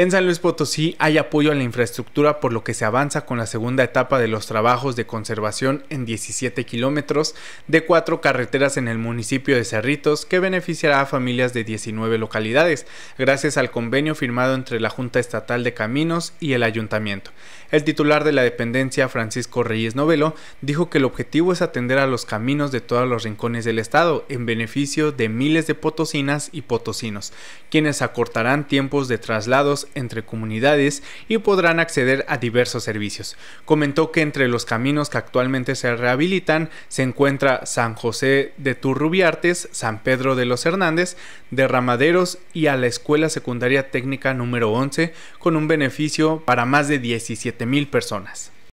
En San Luis Potosí hay apoyo a la infraestructura por lo que se avanza con la segunda etapa de los trabajos de conservación en 17 kilómetros de cuatro carreteras en el municipio de Cerritos que beneficiará a familias de 19 localidades gracias al convenio firmado entre la Junta Estatal de Caminos y el Ayuntamiento. El titular de la dependencia, Francisco Reyes Novelo, dijo que el objetivo es atender a los caminos de todos los rincones del estado en beneficio de miles de potosinas y potosinos, quienes acortarán tiempos de traslados entre comunidades y podrán acceder a diversos servicios. Comentó que entre los caminos que actualmente se rehabilitan se encuentra San José de Turrubiartes, San Pedro de los Hernández, Derramaderos y a la Escuela Secundaria Técnica número 11 con un beneficio para más de 17 mil personas.